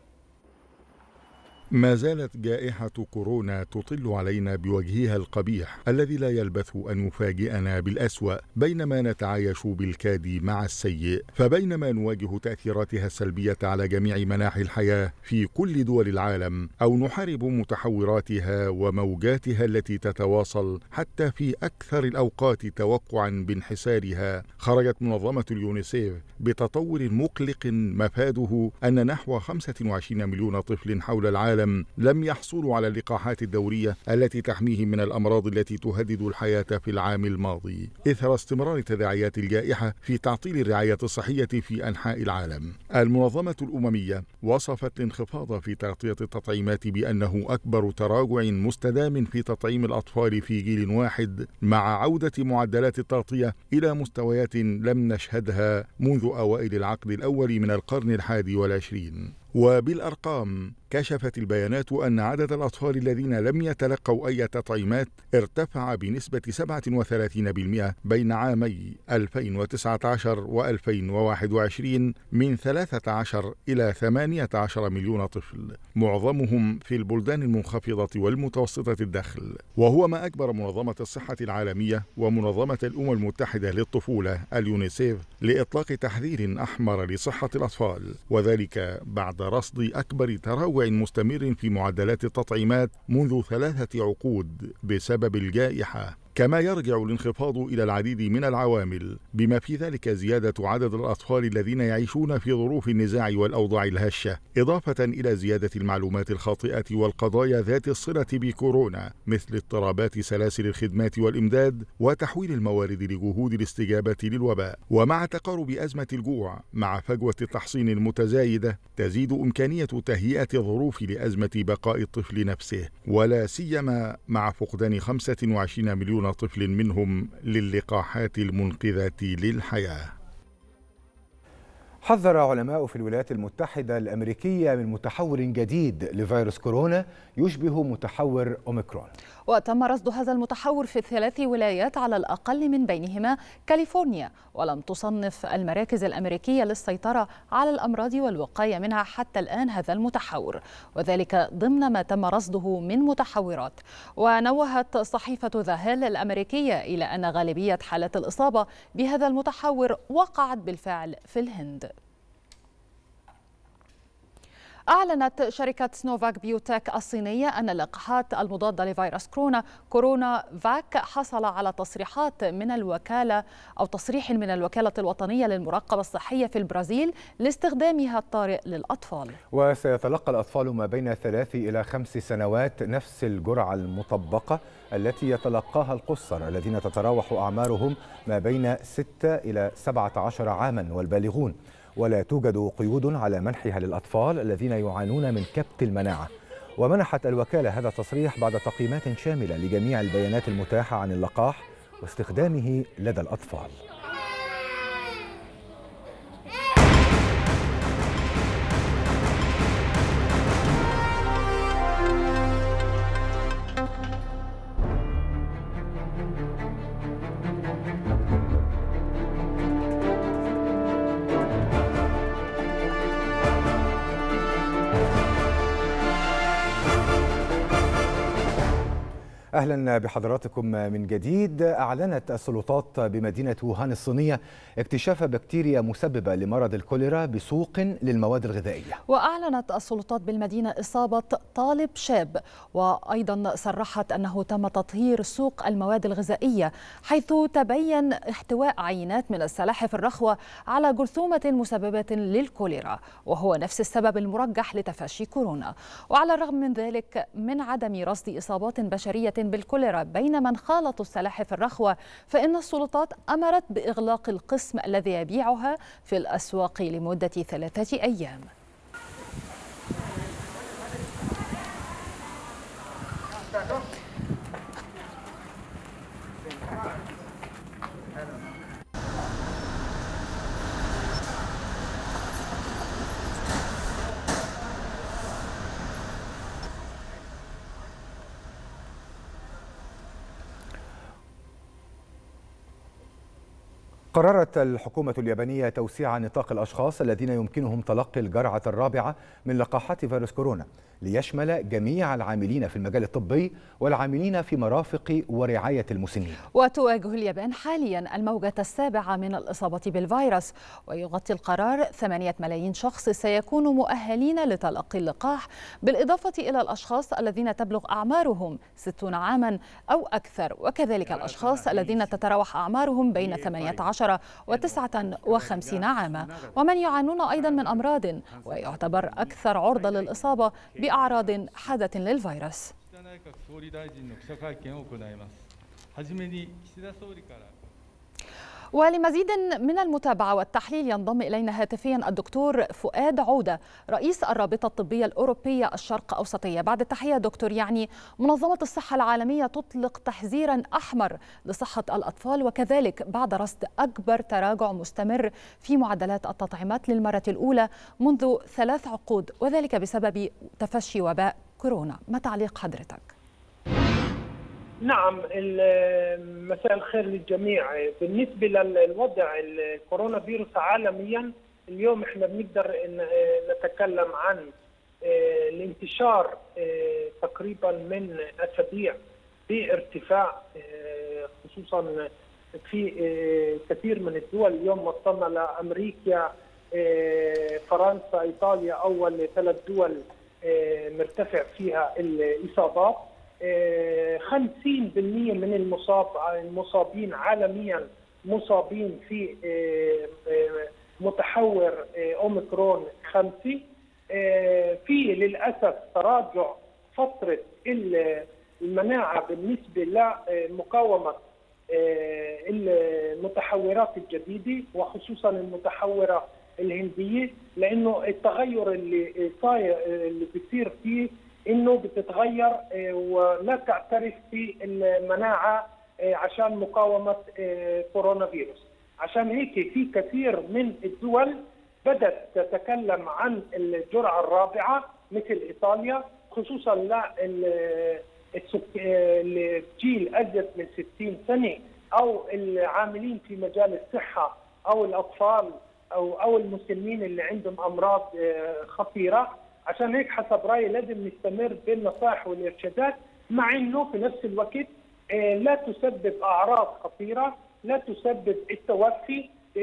ما زالت جائحة كورونا تطل علينا بوجهها القبيح الذي لا يلبث أن يفاجئنا بالأسوأ بينما نتعايش بالكاد مع السيء فبينما نواجه تأثيراتها السلبية على جميع مناحي الحياة في كل دول العالم أو نحارب متحوراتها وموجاتها التي تتواصل حتى في أكثر الأوقات توقعا بانحسارها خرجت منظمة اليونيسيف بتطور مقلق مفاده أن نحو 25 مليون طفل حول العالم العالم لم يحصلوا على اللقاحات الدورية التي تحميهم من الأمراض التي تهدد الحياة في العام الماضي إثر استمرار تداعيات الجائحة في تعطيل الرعاية الصحية في أنحاء العالم المنظمة الأممية وصفت الانخفاض في تغطية التطعيمات بأنه أكبر تراجع مستدام في تطعيم الأطفال في جيل واحد مع عودة معدلات التغطية إلى مستويات لم نشهدها منذ أوائل العقد الأول من القرن الحادي والعشرين وبالأرقام كشفت البيانات أن عدد الأطفال الذين لم يتلقوا أي تطعيمات ارتفع بنسبة 37% بين عامي 2019 و 2021 من 13 إلى 18 مليون طفل معظمهم في البلدان المنخفضة والمتوسطة الدخل وهو ما أكبر منظمة الصحة العالمية ومنظمة الأمم المتحدة للطفولة اليونيسيف لإطلاق تحذير أحمر لصحة الأطفال وذلك بعد رصد أكبر تراجع مستمر في معدلات التطعيمات منذ ثلاثة عقود بسبب الجائحة كما يرجع الانخفاض إلى العديد من العوامل بما في ذلك زيادة عدد الأطفال الذين يعيشون في ظروف النزاع والأوضاع الهشة إضافة إلى زيادة المعلومات الخاطئة والقضايا ذات الصلة بكورونا مثل اضطرابات سلاسل الخدمات والإمداد وتحويل الموارد لجهود الاستجابة للوباء ومع تقارب أزمة الجوع مع فجوة التحصين المتزايدة تزيد إمكانية تهيئة الظروف لأزمة بقاء الطفل نفسه ولا سيما مع فقدان 25 مليون دون طفل منهم للقاحات المنقذة للحياة حذر علماء في الولايات المتحدة الأمريكية من متحور جديد لفيروس كورونا يشبه متحور أوميكرون وتم رصد هذا المتحور في ثلاث ولايات على الأقل من بينهما كاليفورنيا ولم تصنف المراكز الأمريكية للسيطرة على الأمراض والوقاية منها حتى الآن هذا المتحور وذلك ضمن ما تم رصده من متحورات ونوهت صحيفة ذا هيل الأمريكية إلى أن غالبية حالات الإصابة بهذا المتحور وقعت بالفعل في الهند أعلنت شركة سنوفاك بيوتك الصينية أن اللقاحات المضادة لفيروس كورونا كورونا فاك حصل على تصريحات من الوكالة أو تصريح من الوكالة الوطنية للمراقبة الصحية في البرازيل لاستخدامها الطارئ للأطفال وسيتلقى الأطفال ما بين ثلاث إلى خمس سنوات نفس الجرعة المطبقة التي يتلقاها القصر الذين تتراوح أعمارهم ما بين 6 إلى 17 عاما والبالغون ولا توجد قيود على منحها للأطفال الذين يعانون من كبت المناعة ومنحت الوكالة هذا التصريح بعد تقييمات شاملة لجميع البيانات المتاحة عن اللقاح واستخدامه لدى الأطفال أهلا بحضراتكم من جديد أعلنت السلطات بمدينة ووهان الصينية اكتشاف بكتيريا مسببة لمرض الكوليرا بسوق للمواد الغذائية وأعلنت السلطات بالمدينة إصابة طالب شاب وأيضا صرحت أنه تم تطهير سوق المواد الغذائية حيث تبين احتواء عينات من السلاحف الرخوة على جرثومة مسببة للكوليرا وهو نفس السبب المرجح لتفشي كورونا وعلى الرغم من ذلك من عدم رصد إصابات بشرية بالكوليرا بين من خالطوا السلاحف الرخوة فإن السلطات أمرت بإغلاق القسم الذي يبيعها في الأسواق لمدة ثلاثة أيام قررت الحكومة اليابانية توسيع نطاق الأشخاص الذين يمكنهم تلقي الجرعة الرابعة من لقاحات فيروس كورونا ليشمل جميع العاملين في المجال الطبي والعاملين في مرافق ورعاية المسنين وتواجه اليابان حاليا الموجة السابعة من الإصابة بالفيروس ويغطي القرار 8 ملايين شخص سيكونوا مؤهلين لتلقي اللقاح بالإضافة إلى الأشخاص الذين تبلغ أعمارهم 60 عاما أو أكثر وكذلك الأشخاص الذين تتراوح أعمارهم بين 18 عشر وتسعة وخمسين عاما ومن يعانون أيضا من أمراض ويعتبر أكثر عرضة للإصابة بأعراض حادة للفيروس ولمزيد من المتابعة والتحليل ينضم إلينا هاتفيا الدكتور فؤاد عودة رئيس الرابطة الطبية الأوروبية الشرق أوسطية بعد التحية دكتور يعني منظمة الصحة العالمية تطلق تحذيرا أحمر لصحة الأطفال وكذلك بعد رصد أكبر تراجع مستمر في معدلات التطعيمات للمرة الأولى منذ ثلاث عقود وذلك بسبب تفشي وباء كورونا ما تعليق حضرتك؟ نعم مساء الخير للجميع بالنسبه للوضع الكورونا فيروس عالميا اليوم احنا بنقدر نتكلم عن آه، الانتشار آه، تقريبا من اسابيع بارتفاع آه، خصوصا في كثير من الدول اليوم وصلنا لامريكا فرنسا ايطاليا اول ثلاث دول مرتفع فيها الاصابات 50% من المصاب المصابين عالميا مصابين في آه، آه، متحور آه، اوميكرون خمسة في للاسف تراجع فتره المناعه بالنسبه لمقاومه المتحورات الجديده وخصوصا المتحوره الهنديه لانه التغير اللي صاير اللي بيصير فيه انه بتتغير آه، ولا في المناعه آه، عشان مقاومه آه، كورونا فيروس عشان هيك في كثير من الدول بدات تتكلم عن الجرعه الرابعه مثل ايطاليا خصوصا الجيل اجل من 60 سنه او العاملين في مجال الصحه او الاطفال او او المسنين اللي عندهم امراض خطيره عشان هيك حسب رايي لازم نستمر بالنصائح والارشادات مع انه في نفس الوقت آه، لا تسبب اعراض خطيره لا تسبب التوفي 98%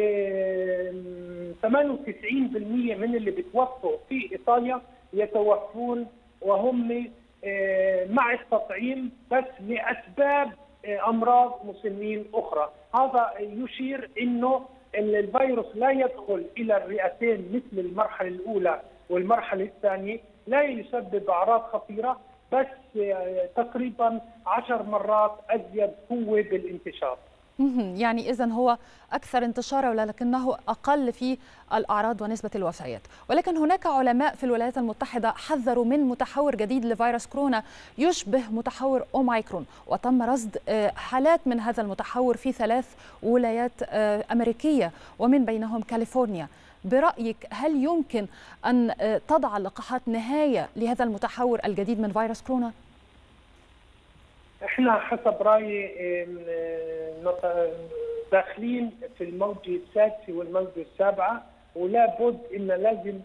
آه، من اللي بتوفوا في ايطاليا يتوفون وهم آه، مع التطعيم بس لاسباب امراض مسنين اخرى، هذا يشير انه الفيروس لا يدخل الى الرئتين مثل المرحله الاولى والمرحله الثانيه لا يسبب اعراض خطيره بس آه، تقريبا عشر مرات ازيد قوه بالانتشار. يعني اذا هو اكثر انتشارا ولكنه اقل في الاعراض ونسبه الوفيات، ولكن هناك علماء في الولايات المتحده حذروا من متحور جديد لفيروس كورونا يشبه متحور اوميكرون، وتم رصد آه، حالات من هذا المتحور في ثلاث ولايات آه، امريكيه ومن بينهم كاليفورنيا. برأيك هل يمكن أن آه، تضع اللقاحات نهاية لهذا المتحور الجديد من فيروس كورونا؟ احنا حسب رايي آه، آه، داخلين في الموجة السادسة والموجة السابعة ولا بد ان لازم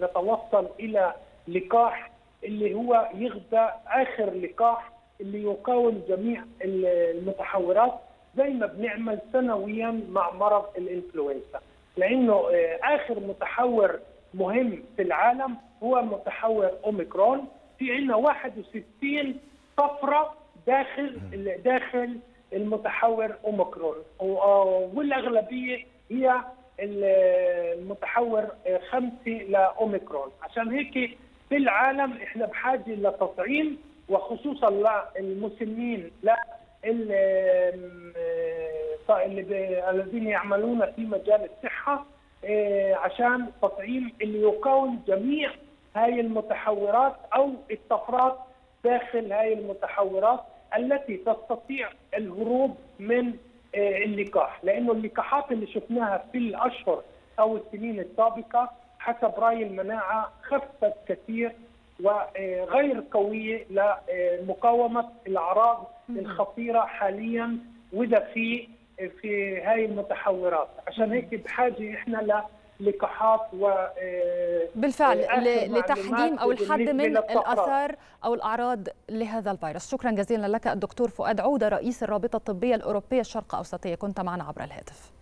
نتوصل الى لقاح اللي هو يغذى اخر لقاح اللي يقاوم جميع المتحورات زي ما بنعمل سنويا مع مرض الانفلونزا. لانه آه، اخر متحور مهم في العالم هو متحور اوميكرون في عندنا 61 طفره داخل داخل المتحور اوميكرون آه، والاغلبيه هي المتحور آه، خمسه لاوميكرون عشان هيك في العالم احنا بحاجه لتطعيم وخصوصا للمسنين لا آه، الذين يعملون في مجال الصحه آه، عشان تطعيم اللي يقاوم جميع هاي المتحورات او الطفرات داخل هاي المتحورات التي تستطيع الهروب من آه، اللقاح لانه اللقاحات اللي شفناها في الاشهر او السنين السابقه حسب راي المناعه خفت كثير وغير قويه لمقاومه الاعراض الخطيره حاليا واذا في في هاي المتحورات عشان هيك بحاجه احنا ل لقاحات و آه، بالفعل لتحجيم او الحد من الاثار او الاعراض لهذا الفيروس شكرا جزيلا لك الدكتور فؤاد عوده رئيس الرابطه الطبيه الاوروبيه الشرق اوسطيه كنت معنا عبر الهاتف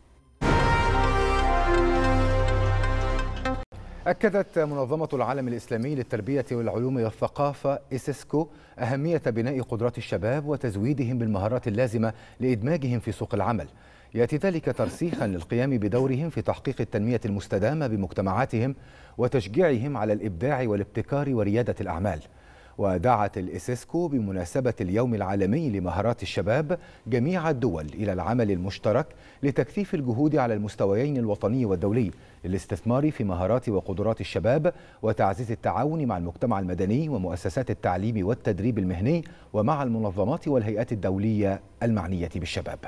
أكدت منظمة العالم الإسلامي للتربية والعلوم والثقافة إسسكو أهمية بناء قدرات الشباب وتزويدهم بالمهارات اللازمة لإدماجهم في سوق العمل يأتي ذلك ترسيخا للقيام بدورهم في تحقيق التنمية المستدامة بمجتمعاتهم وتشجيعهم على الإبداع والابتكار وريادة الأعمال ودعت الإسيسكو بمناسبة اليوم العالمي لمهارات الشباب جميع الدول إلى العمل المشترك لتكثيف الجهود على المستويين الوطني والدولي للاستثمار في مهارات وقدرات الشباب وتعزيز التعاون مع المجتمع المدني ومؤسسات التعليم والتدريب المهني ومع المنظمات والهيئات الدولية المعنية بالشباب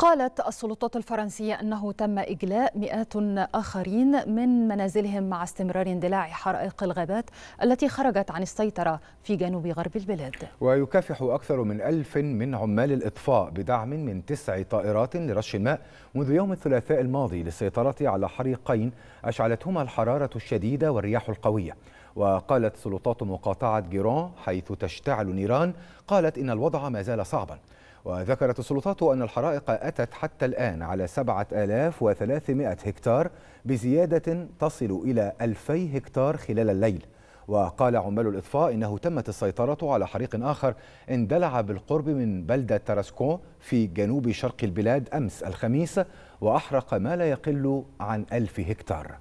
قالت السلطات الفرنسية أنه تم إجلاء مئات آخرين من منازلهم مع استمرار اندلاع حرائق الغابات التي خرجت عن السيطرة في جنوب غرب البلاد ويكافح أكثر من ألف من عمال الإطفاء بدعم من تسع طائرات لرش الماء منذ يوم الثلاثاء الماضي للسيطرة على حريقين أشعلتهما الحرارة الشديدة والرياح القوية وقالت سلطات مقاطعة جيرون حيث تشتعل نيران قالت إن الوضع ما زال صعباً وذكرت السلطات أن الحرائق أتت حتى الآن على 7300 هكتار بزيادة تصل إلى 2000 هكتار خلال الليل وقال عمال الإطفاء إنه تمت السيطرة على حريق آخر اندلع بالقرب من بلدة تراسكون في جنوب شرق البلاد أمس الخميس وأحرق ما لا يقل عن ألف هكتار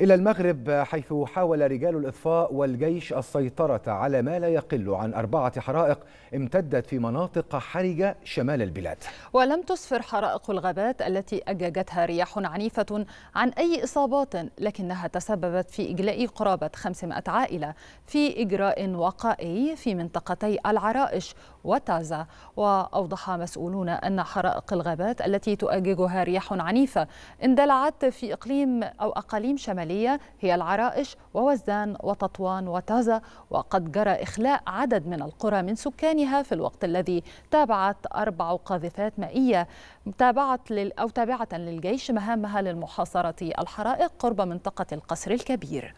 إلى المغرب حيث حاول رجال الإطفاء والجيش السيطرة على ما لا يقل عن أربعة حرائق امتدت في مناطق حرجة شمال البلاد ولم تسفر حرائق الغابات التي أجاجتها رياح عنيفة عن أي إصابات لكنها تسببت في إجلاء قرابة 500 عائلة في إجراء وقائي في منطقتي العرائش وتازا وأوضح مسؤولون أن حرائق الغابات التي تؤججها رياح عنيفة اندلعت في إقليم أو أقاليم شمالية هي العرائش ووزدان وتطوان وتازا وقد جرى إخلاء عدد من القرى من سكانها في الوقت الذي تابعت أربع قاذفات مائية تابعت لل أو تابعة للجيش مهامها للمحاصرة الحرائق قرب منطقة القصر الكبير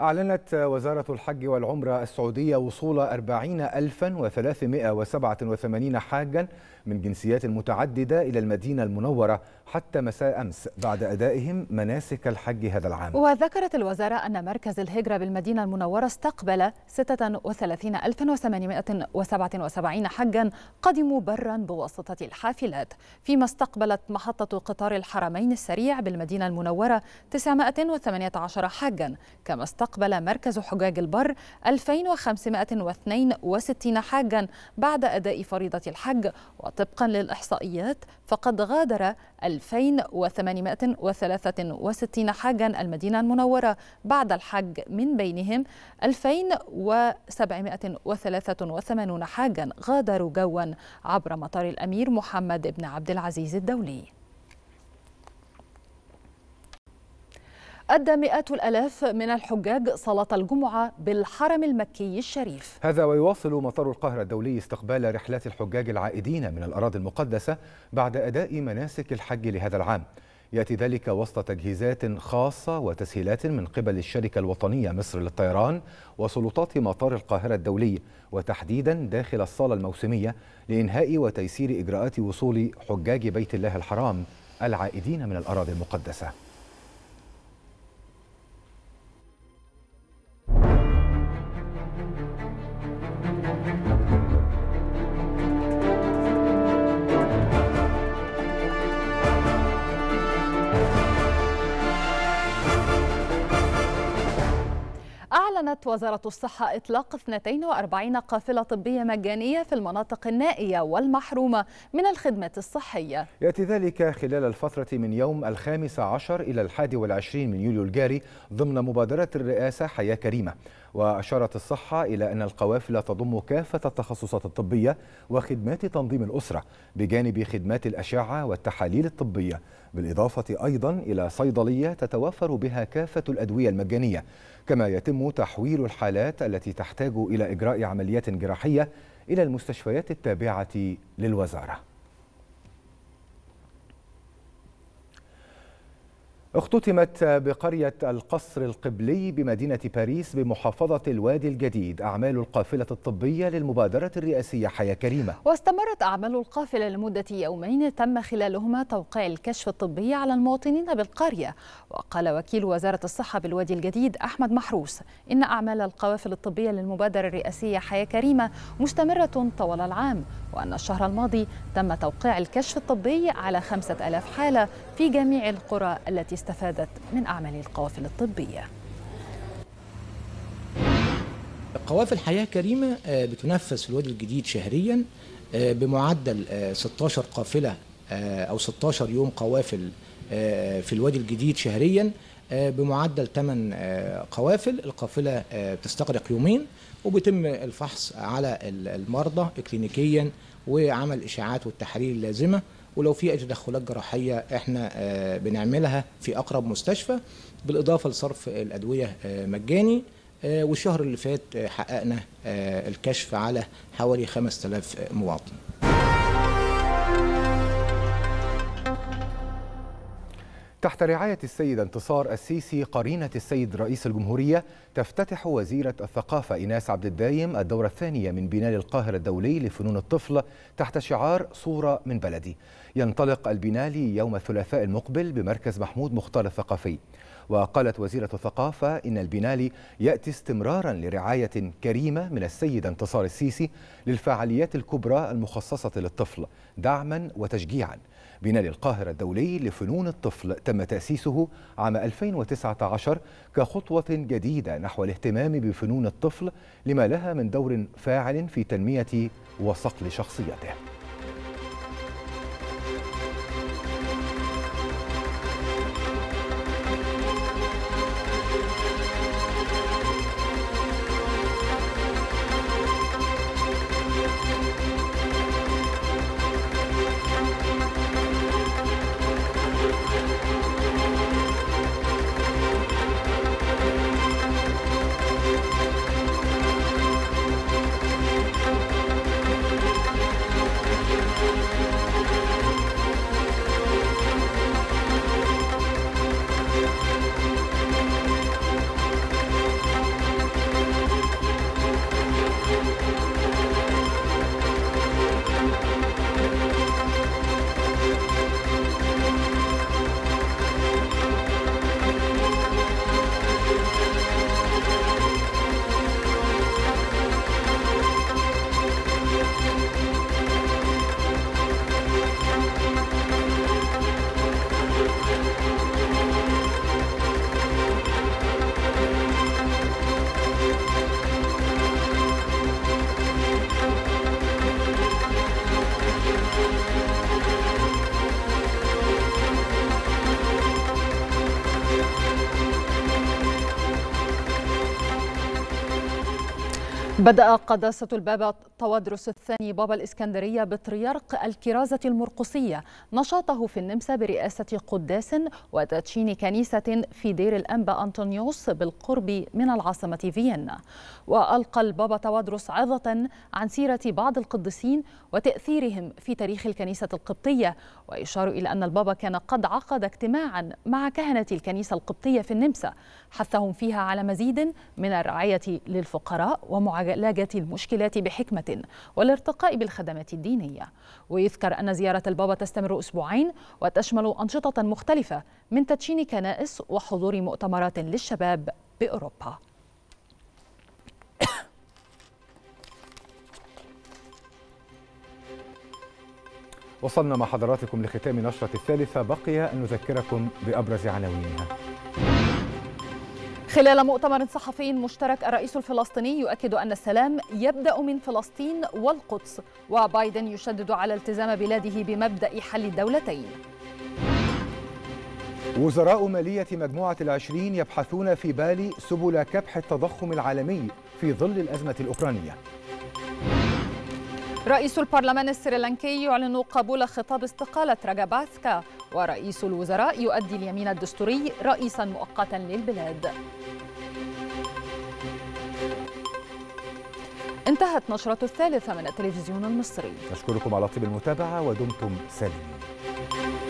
أعلنت وزارة الحج والعمرة السعودية وصول 40387 حاجا من جنسيات متعددة إلى المدينة المنورة حتى مساء أمس بعد أدائهم مناسك الحج هذا العام وذكرت الوزارة أن مركز الهجرة بالمدينة المنورة استقبل 36877 حجا قدموا برا بواسطة الحافلات فيما استقبلت محطة قطار الحرمين السريع بالمدينة المنورة 918 حجا كما استقبل مركز حجاج البر 2562 حاجا بعد أداء فريضة الحج وطبقا للإحصائيات فقد غادر 2863 حاجا المدينة المنورة بعد الحج من بينهم 2783 حاجا غادروا جوا عبر مطار الأمير محمد بن عبد العزيز الدولي أدى مئات الألاف من الحجاج صلاة الجمعة بالحرم المكي الشريف هذا ويواصل مطار القاهرة الدولي استقبال رحلات الحجاج العائدين من الأراضي المقدسة بعد أداء مناسك الحج لهذا العام يأتي ذلك وسط تجهيزات خاصة وتسهيلات من قبل الشركة الوطنية مصر للطيران وسلطات مطار القاهرة الدولي وتحديدا داخل الصالة الموسمية لإنهاء وتيسير إجراءات وصول حجاج بيت الله الحرام العائدين من الأراضي المقدسة أعلنت وزارة الصحة إطلاق 42 قافلة طبية مجانية في المناطق النائية والمحرومة من الخدمات الصحية يأتي ذلك خلال الفترة من يوم الخامس عشر إلى الحادي والعشرين من يوليو الجاري ضمن مبادرة الرئاسة حياة كريمة وأشارت الصحة إلى أن القوافل تضم كافة التخصصات الطبية وخدمات تنظيم الأسرة بجانب خدمات الأشعة والتحاليل الطبية بالإضافة أيضا إلى صيدلية تتوفر بها كافة الأدوية المجانية كما يتم تحويل الحالات التي تحتاج إلى إجراء عمليات جراحية إلى المستشفيات التابعة للوزارة اختتمت بقرية القصر القبلي بمدينة باريس بمحافظة الوادي الجديد أعمال القافلة الطبية للمبادرة الرئاسية حياة كريمة واستمرت أعمال القافلة لمدة يومين تم خلالهما توقيع الكشف الطبي على المواطنين بالقرية وقال وكيل وزارة الصحة بالوادي الجديد أحمد محروس إن أعمال القوافل الطبية للمبادرة الرئاسية حياة كريمة مستمرة طوال العام وأن الشهر الماضي تم توقيع الكشف الطبي على 5000 حالة في جميع القرى التي استفادت من أعمال القوافل الطبية قوافل حياة كريمة آه، بتنفذ في الوادي الجديد شهريا آه، بمعدل 16 آه، قافلة أو 16 يوم قوافل في الوادي الجديد شهريا بمعدل 8 قوافل القافلة بتستغرق يومين وبيتم الفحص على المرضى كلينيكيا وعمل إشاعات والتحاليل اللازمة ولو في اي تدخلات جراحيه احنا آه، بنعملها في اقرب مستشفى بالاضافه لصرف الادويه آه، مجاني آه، والشهر اللي فات حققنا الكشف على حوالي 5000 مواطن تحت رعاية السيد انتصار السيسي قرينة السيد رئيس الجمهورية تفتتح وزيرة الثقافة إيناس عبد الدايم الدورة الثانية من بناء القاهرة الدولي لفنون الطفل تحت شعار صورة من بلدي ينطلق البنالي يوم الثلاثاء المقبل بمركز محمود مختار الثقافي وقالت وزيرة الثقافة إن البنالي يأتي استمرارا لرعاية كريمة من السيد انتصار السيسي للفعاليات الكبرى المخصصة للطفل دعما وتشجيعا بنالي القاهرة الدولي لفنون الطفل تم تأسيسه عام 2019 كخطوة جديدة نحو الاهتمام بفنون الطفل لما لها من دور فاعل في تنمية وصقل شخصيته بدأ قداسة البابا طوادرس الثاني بابا الإسكندرية بطريرق الكرازة المرقصية نشاطه في النمسا برئاسة قداس وتدشين كنيسة في دير الأنبا أنطونيوس بالقرب من العاصمة فيينا وألقى البابا طوادرس عظة عن سيرة بعض القديسين وتأثيرهم في تاريخ الكنيسة القبطية ويشار إلى أن البابا كان قد عقد اجتماعا مع كهنة الكنيسة القبطية في النمسا حثهم فيها على مزيد من الرعاية للفقراء ومعالجة المشكلات بحكمة والارتقاء بالخدمات الدينية ويذكر أن زيارة البابا تستمر أسبوعين وتشمل أنشطة مختلفة من تدشين كنائس وحضور مؤتمرات للشباب بأوروبا وصلنا مع حضراتكم لختام نشرة الثالثة بقي أن نذكركم بأبرز عناوينها خلال مؤتمر صحفي مشترك الرئيس الفلسطيني يؤكد أن السلام يبدأ من فلسطين والقدس وبايدن يشدد على التزام بلاده بمبدأ حل الدولتين وزراء مالية مجموعة العشرين يبحثون في بالي سبل كبح التضخم العالمي في ظل الأزمة الأوكرانية رئيس البرلمان السريلانكي يعلن قبول خطاب استقالة راجاباسكا ورئيس الوزراء يؤدي اليمين الدستوري رئيسا مؤقتا للبلاد انتهت نشرة الثالثة من التلفزيون المصري نشكركم على طيب المتابعة ودمتم سالمين